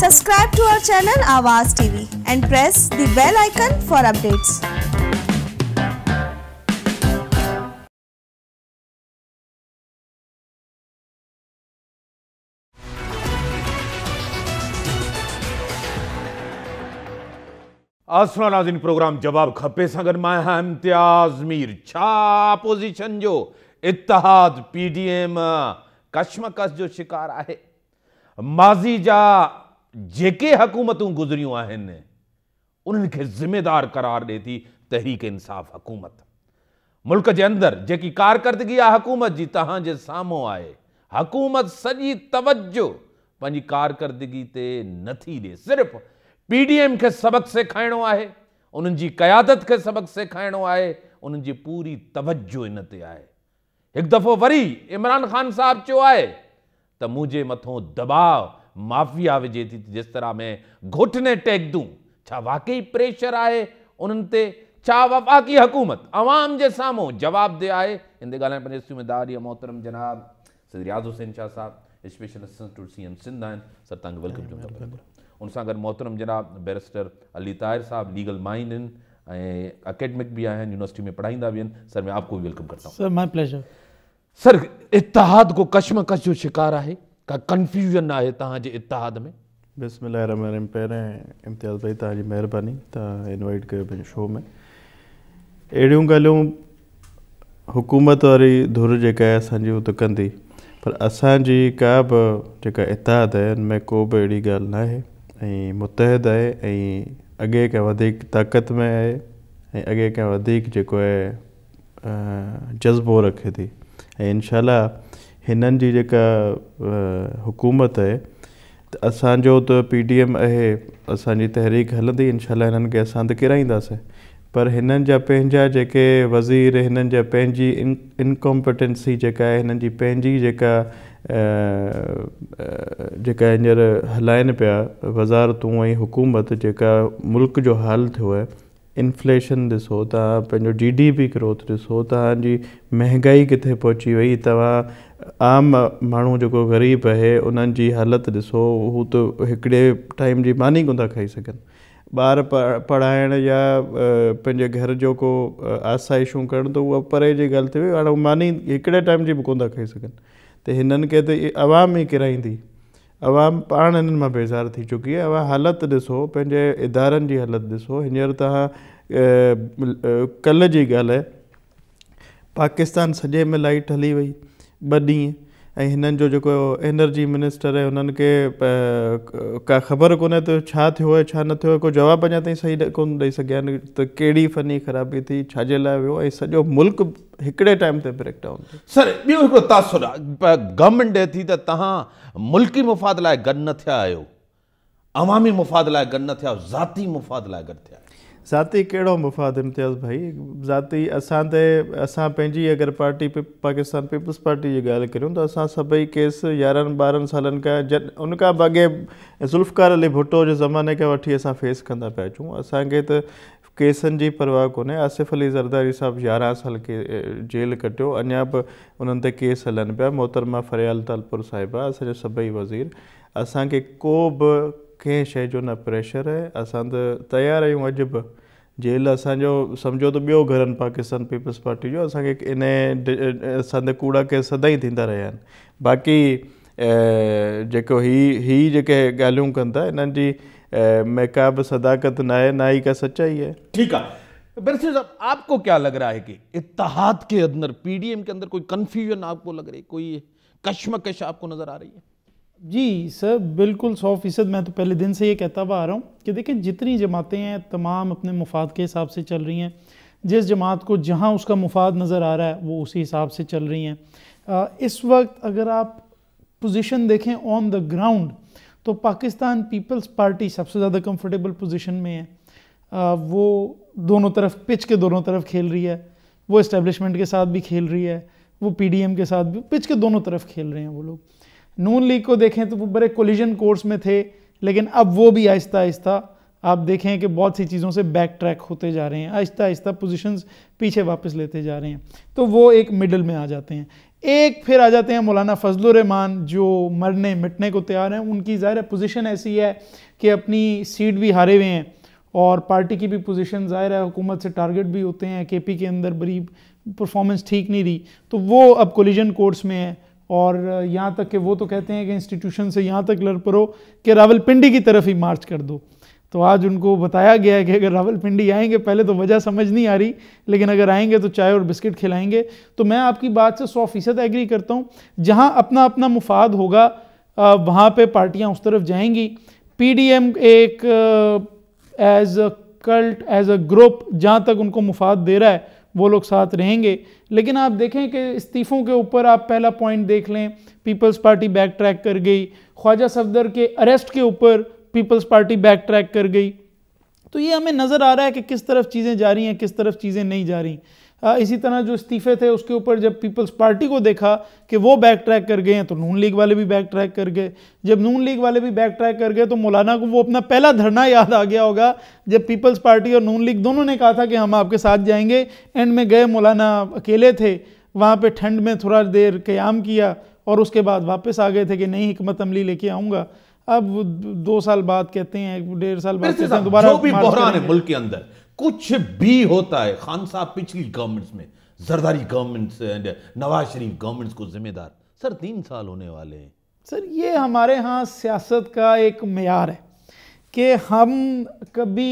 Subscribe to our channel Avaz TV and press the bell icon for updates. असरा नाजिन program जवाब खपे सगन मां इम्तियाज मीर छा अपोजिशन जो इतिहाद पीडीएम कशमकश जो शिकार है माजी जा जेके हुकूमतूं गुज़रियूं आहिनि उन्हनि खे ज़िमेदार करार ॾिए थी तहरीक इंसाफ़ हुकूमत मुल्क जे अंदरि जेकी कारकर्दगी आहे हुकूमत जी तव्हांजे साम्हूं आहे हुकूमत सॼी तवजो पंहिंजी कारकर्दगी ते नथी ॾिए सिर्फ़ु पी डी एम खे सबक़ु सेखारिणो आहे उन्हनि जी क़यादत खे सबक सेखारिणो आहे उन्हनि जी पूरी तवजो इन ते आहे हिकु दफ़ो वरी इमरान ख़ान साहिबु चयो आहे त मुंहिंजे मथां दबाव माफिया विजेती थी जिस तरह मैं घुटने टेक दूं वाकई प्रेशर आए उन्हनि ते छा हुकूमत आवाम जे साम्हूं जवाबु ॾे आहे हिन ते ॻाल्हाइण पंहिंजे मोहतरम जनाब सद रियाज़ हुसैन शाह साहिबु specialist to C M Sindh आहिनि सर तव्हांखे उन मोहतरम जनाब बैरिस्टर अली ताहिर साहिबु लीगल माइंड आहिनि अकेडमिक भी आहिनि यूनिवर्सिटी में पढ़ाईंदा बि सर मैं आपको भी वेलकम करता हूँ सर इतिहाद को कशमकश जो शिकार है का कंफ्यूजन आहे तव्हांजे इतिहाद में इम्तियाज़ भाई तव्हांजी महिरबानी तव्हां इनवाइट कयो पंहिंजे शो में अहिड़ियूं ॻाल्हियूं हुकूमत वारी धुर जेका आहे असांजी कंदी पर असांजी का बि जेका इतिहादु आहे को बि अहिड़ी ॻाल्हि न आहे ऐं मुतहद आहे ऐं अॻे खां वधीक ताक़त में आहे ऐं अॻे खां वधीक जेको आहे जज़्बो रखे थी ऐं हिननि जी जेका हुकूमत आहे त असांजो त पी डी एम आहे असांजी तहरीक हलंदी इनशा हिननि खे असां त किराईंदासीं पर हिननि जा पंहिंजा जेके वज़ीर हिननि जा पंहिंजी इन इनकॉम्पिटेंसी जेका आहे हिननि जी पंहिंजी जेका जेका हींअर हलाइनि पिया वज़ारतूं ऐं हुकूमत जेका मुल्क जो हाल थियो आहे इन्फ्लेशन ॾिसो तव्हां पंहिंजो जी डी पी ग्रोथ ॾिसो तव्हांजी महांगाई किथे पहुची वई तव्हां आम माण्हू जेको ग़रीब आहे उन्हनि जी हालति ॾिसो हू त हिकिड़े टाइम जी मानी कोन था खाई सघनि ॿार प पढ़ाइण या पंहिंजे घर जो को आसाइशूं करणु त उहा परे जी ॻाल्हि थी वई हाणे मानी हिकिड़े टाइम जी बि कोन था खाई सघनि त हिननि खे त ई आवाम ई किराईंदी अवाम पाण हिननि मां बेज़ार थी चुकी आहे हालति ॾिसो पंहिंजे इदारनि जी हालति ॾिसो हींअर तव्हां कल्ह जी ॻाल्हि आहे पाकिस्तान सॼे में लाइट हली वई ॿ ऐं हिननि जो जेको एनर्जी मिनिस्टर आहे हुननि खे का ख़बर कोन्हे त छा थियो आहे छा न थियो आहे को जवाबु अञा ताईं सही कोन ॾेई सघिया आहिनि त कहिड़ी फ़नी ख़राबी थी छाजे लाइ वियो ऐं सॼो मुल्क हिकिड़े टाइम ते ब्रेकडाउन सर ॿियो हिकिड़ो तासुरु आहे थी त तव्हां मुल्की मुफ़ाद लाइ गॾु न थिया आहियो आवामी मुफ़ाद लाइ गॾु न मुफ़ाद लाइ गॾु ज़ाती कहिड़ो मुफ़ाद इम्तियाज़ भई ज़ाती असां ते असां पंहिंजी अगरि party P Pakistan Peoples Party जी ॻाल्हि कयूं त असां सभई केस यारहनि ॿारहंनि सालनि खां بگے ذوالفقار बि अॻे ज़ुल्फकार अली کے जे ज़माने فیس वठी असां फेस कंदा पिया अचूं असांखे त केसनि जी परवाह कोन्हे आसिफ़ अली ज़रदारी साहिबु यारहं साल के जेल कटियो अञा बि उन्हनि ते केस हलनि पिया मोहतरमा फरियाल तालपुर साहिबु आहे असांजा सभई वज़ीर असांखे को बि कंहिं शइ जो न प्रेशर आहे असां त आहियूं अॼु बि जेल असो समझो तो बो घर पाकिस्तान पीपल्स पार्टी जो असांखे इन असांते कूड़ा केस सदाई थींदा रहिया आहिनि बाक़ी जेको ही ही जेके ॻाल्हियूं में का बि सदाकत न आहे ना ही का सचाई है ठीक है साहब आपको क्या लग रहा है कि इतिहाद के अंदर पीडीएम के अंदर कोई कंफ्यूजन आपको लग रही कोई कश्मकश आपको नजर आ रही है जी सर बिल्कुल सौ फीसद मैं तो पहले दिन से ये कहता हुआ आ रहा हूँ कि देखें जितनी जमातें हैं तमाम अपने मुफाद के हिसाब से चल रही हैं जिस जमात को जहाँ उसका मुफाद नज़र आ रहा है वो उसी हिसाब से चल रही हैं इस वक्त अगर आप पोजीशन देखें ऑन द ग्राउंड तो पाकिस्तान पीपल्स पार्टी सबसे ज़्यादा कम्फर्टेबल पोजिशन में है आ, वो दोनों तरफ पिच के दोनों तरफ खेल रही है वो इस्टेबलिशमेंट के साथ भी खेल रही है वो पी के साथ भी पिच के दोनों तरफ खेल रहे हैं वो लोग नून लीग को देखें तो वो बड़े कोलिजन कोर्स में थे लेकिन अब वो भी आहिस्ता आहिस्ता आप देखें कि बहुत सी चीज़ों से बैक ट्रैक होते जा रहे हैं आहिस्ता आहिस्ता पोजीशंस पीछे वापस लेते जा रहे हैं तो वो एक मिडल में आ जाते हैं एक फिर आ जाते हैं मौलाना फजलरहमान जो मरने मिटने को तैयार हैं उनकी ज़ाहिर पोजीशन ऐसी है कि अपनी सीट भी हारे हुए हैं और पार्टी की भी पोजिशन ज़ाहिर है हुकूमत से टारगेट भी होते हैं के पी के अंदर बड़ी परफॉर्मेंस ठीक नहीं रही तो वो अब कोलिजन कोर्स में है और यहाँ तक कि वो तो कहते हैं कि इंस्टीट्यूशन से यहाँ तक लड़ पड़ो कि रावलपिंडी की तरफ ही मार्च कर दो तो आज उनको बताया गया है कि अगर रावलपिंडी आएंगे पहले तो वजह समझ नहीं आ रही लेकिन अगर आएंगे तो चाय और बिस्किट खिलाएंगे तो मैं आपकी बात से सौ फीसद एग्री करता हूँ जहाँ अपना अपना मुफाद होगा वहाँ पे पार्टियाँ उस तरफ जाएंगी पीडीएम एक as a cult as a group जहाँ तक उनको मुफाद दे रहा है वो लोग साथ रहेंगे लेकिन आप देखें कि इस्तीफ़ों के ऊपर आप पहला पॉइंट देख लें पीपल्स पार्टी बैक ट्रैक कर गई ख्वाजा सफदर के अरेस्ट के ऊपर पीपल्स पार्टी बैक ट्रैक कर गई तो ये हमें नज़र आ रहा है कि किस तरफ चीज़ें जा रही हैं किस तरफ चीज़ें नहीं जा रही हाँ, इसी तरह जो इस्तीफे थे उसके ऊपर जब पीपल्स पार्टी को देखा कि वो बैक ट्रैक कर गए हैं तो नून लीग वाले भी बैक ट्रैक कर गए जब नून लीग वाले भी बैक ट्रैक कर गए तो मौलाना को वो अपना पहला धरना याद आ गया होगा जब पीपल्स पार्टी और नून लीग दोनों ने कहा था कि हम आपके साथ जाएंगे एंड में गए मौलाना अकेले थे वहाँ पर ठंड में थोड़ा देर क्याम किया और उसके बाद वापस आ गए थे कि नहीं हमत अमली लेके आऊँगा अब दो साल बाद कहते हैं डेढ़ साल बाद दोबारा भी बहरान है मुल्क के अंदर कुछ भी होता है खान साहब पिछली गवर्नमेंट्स में Zardari governments and Nawaz Sharif governments को जिम्मेदार सर तीन साल होने वाले हैं सर ये हमारे यहाँ सियासत का एक मैार है कि हम कभी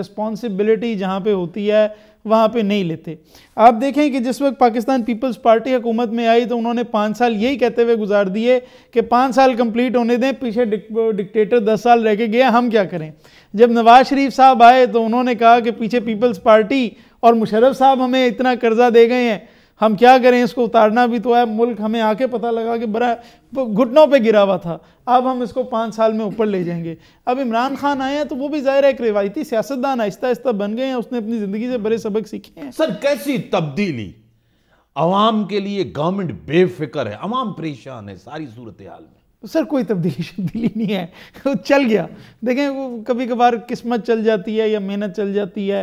रिस्पॉन्सिबिलिटी जहाँ पे होती है वहाँ पे नहीं लेते आप देखें कि जिस वक्त पाकिस्तान पीपल्स पार्टी हुकूमत में आई तो उन्होंने पाँच साल यही कहते हुए गुजार दिए कि पाँच साल कंप्लीट होने दें पीछे डिक, डिक्टेटर दस साल रह के गया हम क्या करें जब नवाज़ शरीफ साहब आए तो उन्होंने कहा कि पीछे पीपल्स पार्टी और मुशरफ साहब हमें इतना कर्जा दे गए हैं हम क्या करें इसको उतारना भी तो है मुल्क हमें आके पता लगा कि बड़ा घुटनों पे गिरा हुआ था अब हम इसको पाँच साल में ऊपर ले जाएंगे अब इमरान खान आए हैं तो वो भी ज़ाहिर है एक रिवायती सियासतदान आहिस्ता आहिस्ता बन गए हैं उसने अपनी ज़िंदगी से बड़े सबक सीखे हैं सर कैसी तब्दीली आवाम के लिए गवर्नमेंट बेफिक्र है आवाम परेशान है सारी सूरत हाल में सर कोई तब्दीली शब्दीली नहीं है वो चल गया देखें वो कभी कभार किस्मत चल जाती है या मेहनत चल जाती है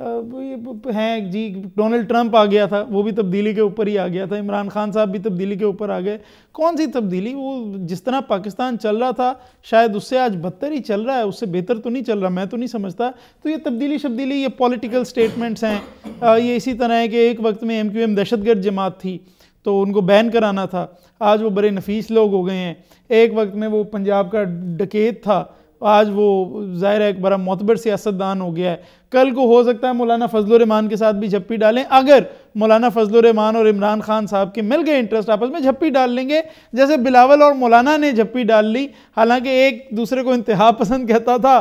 हैं जी डोनाल्ड ट्रंप आ गया था वो भी तब्दीली के ऊपर ही आ गया था इमरान खान साहब भी तब्दीली के ऊपर आ गए कौन सी तब्दीली वो जिस तरह पाकिस्तान चल रहा था शायद उससे आज बदतर ही चल रहा है उससे बेहतर तो नहीं चल रहा मैं तो नहीं समझता तो ये तब्दीली शब्दीली ये पॉलिटिकल स्टेटमेंट्स हैं ये इसी तरह है कि एक वक्त में एम क्यू एम दहशतगर्द जमात थी तो उनको बैन कराना था आज वो बड़े नफीस लोग हो गए हैं एक वक्त में वो पंजाब का डकेत था आज वो ज़ाहिर है एक बड़ा मोतबर सियासतदान हो गया है कल को हो सकता है मौलाना फजलरहमान के साथ भी झप्पी डालें अगर मौलाना फजलरहमान और इमरान खान साहब के मिल गए इंटरेस्ट आपस में झप्पी डाल लेंगे जैसे बिलावल और मौलाना ने झप्पी डाल ली हालांकि एक दूसरे को इंतहा पसंद कहता था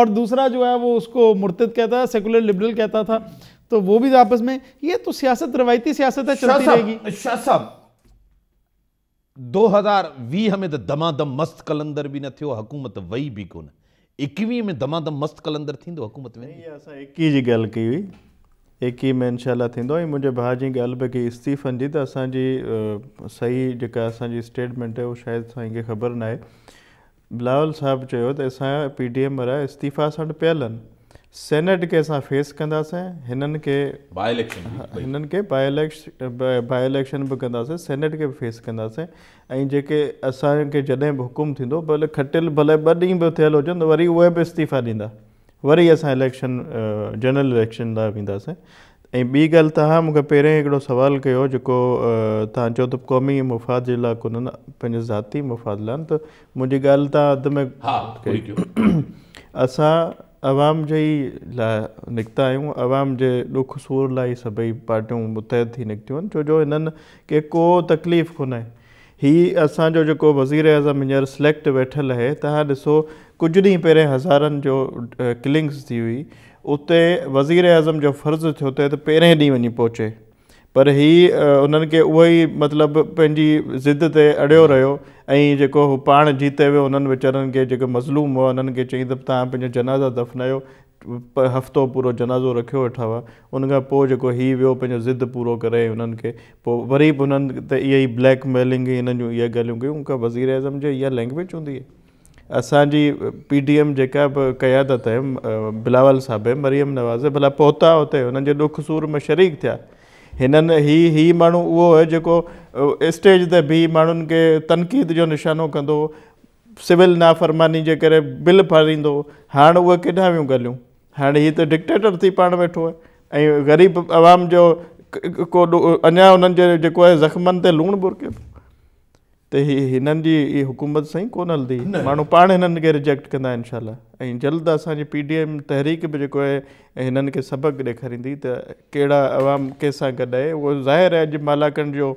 और दूसरा जो है वो उसको मुर्तद कहता था सेकुलर लिबरल कहता था तो वो भी आपस में ये तो सियासत रवायती सियासत है चलती रहेगी साहब दो हज़ार वीह में त दमादम दम मस्तु कलंदर बि न थियो हुकूमत वई बि कोन एकवीह में दमादम दम मस्तु कलंदर थींदो हुकूमत में असां एकवीह जी ॻाल्हि कई हुई एकवीह में इनशा थींदो ऐं मुंहिंजे भाउ जी ॻाल्हि बि कई इस्तीफ़नि जी त असांजी सही जेका असांजी स्टेटमेंट आहे उहा शायदि असांखे ख़बर न आहे बिलावल साहिबु चयो त असांजा पी डी एम वारा इस्तीफ़ा असां वटि पियल आहिनि सेनेट के असां फेस कंदासीं हिननि खे इलेक्शन हिननि खे बाए इलेक्शन बाए इलेक्शन बि कंदासीं सेनेट खे बि फेस कंदासीं ऐं जेके असांखे जॾहिं बि हुकुम थींदो भले खटियल भले ॿ ॾींहं बि थियल हुजनि त वरी उहे बि इस्तीफ़ा ॾींदा वरी असां इलेक्शन जनरल इलेक्शन लाइ वेंदासीं ऐं ॿी ॻाल्हि तव्हां मूंखे पहिरियों हिकिड़ो सुवालु कयो जेको तव्हां चओ त क़ौमी मुफ़ाद जे लाइ कोन्हनि पंहिंजे ज़ाती मुफ़ाद लाइ त मुंहिंजी ॻाल्हि तव्हां अधु में असां अवाम जे लाइ निकिता आहियूं अवाम जे ॾुख सूर लाइ सभई पार्टियूं मुतहद थी निकितियूं आहिनि छो जो हिननि खे को तकलीफ़ कोन्हे हीअ असांजो जेको वज़ीर वज़ीराज़म हींअर सिलेक्ट वेठल आहे तव्हां ॾिसो कुझु ॾींहं पहिरें हज़ारनि जो किलिंग्स थी हुई उते वज़ीर अज़म जो फर्ज़ु थियो त पहिरें ॾींहुं वञी पहुचे पर हीअ उन्हनि खे उहो ई मतिलबु पंहिंजी ज़िद ते अड़ियो रहियो ऐं जेको हू पाण जीते वियो उन्हनि वीचारनि खे जेके मज़लूम हुआ उन्हनि खे चई त तव्हां पंहिंजो जनाज़ा दफ़नायो हफ़्तो पूरो जनाज़ो रखियो वेठा हुआ उन खां पोइ जेको हीउ वियो पंहिंजो ज़िद पूरो करे हुननि खे पोइ वरी बि हुननि ते इहेई ब्लैक मेलिंग हिननि जूं इहे ॻाल्हियूं कयूं का वज़ीर अज़म जे इहा लैंग्वेज हूंदी आहे असांजी पी डी एम जेका बि क़यादत आहे बिलावल साहब मरियम नवाज़ भला पहुता हुते हुननि जे ॾुख सूर में शरीक थिया हिननि ही हीअं माण्हू उहो हुयो जेको स्टेज ते बि माण्हुनि खे तनक़ीद जो निशानो कंदो सिविल नाफ़रमानी जे करे बिल फरींदो हाणे उहे केॾां वियूं ॻाल्हियूं हाणे हीअ त डिक्टेटर थी पाण वेठो आहे ऐं ग़रीब आवाम जो को अञा उन्हनि जेको आहे ज़ख़्मनि ते लूणु भुरके त हीअ हिननि जी हीअ हुकूमत सही कोन्ह हलंदी माण्हू पाण हिननि खे रिजेक्ट कंदा इनशाला ऐं जल्द असांजी पी डी एम तहरीक बि जेको आहे हिननि खे सबक ॾेखारींदी त कहिड़ा अवाम कंहिंसां गॾु आहे उहो ज़ाहिर आहे अॼु मालाकंड जो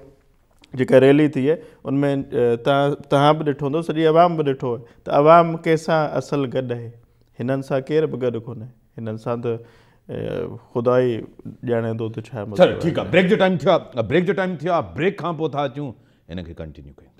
जेका रैली थी आहे उनमें तव्हां तव्हां बि ॾिठो हूंदो सॼी आवाम बि ॾिठो आहे त आवाम कंहिंसां असल गॾु आहे हिननि सां केरु बि गॾु कोन्हे हिननि सां त ख़ुदा ई ॼाणे थो त छा ठीकु आहे ब्रेक जो टाइम थियो आहे ब्रेक जो टाइम थियो ब्रेक खां कंटिन्यू कयूं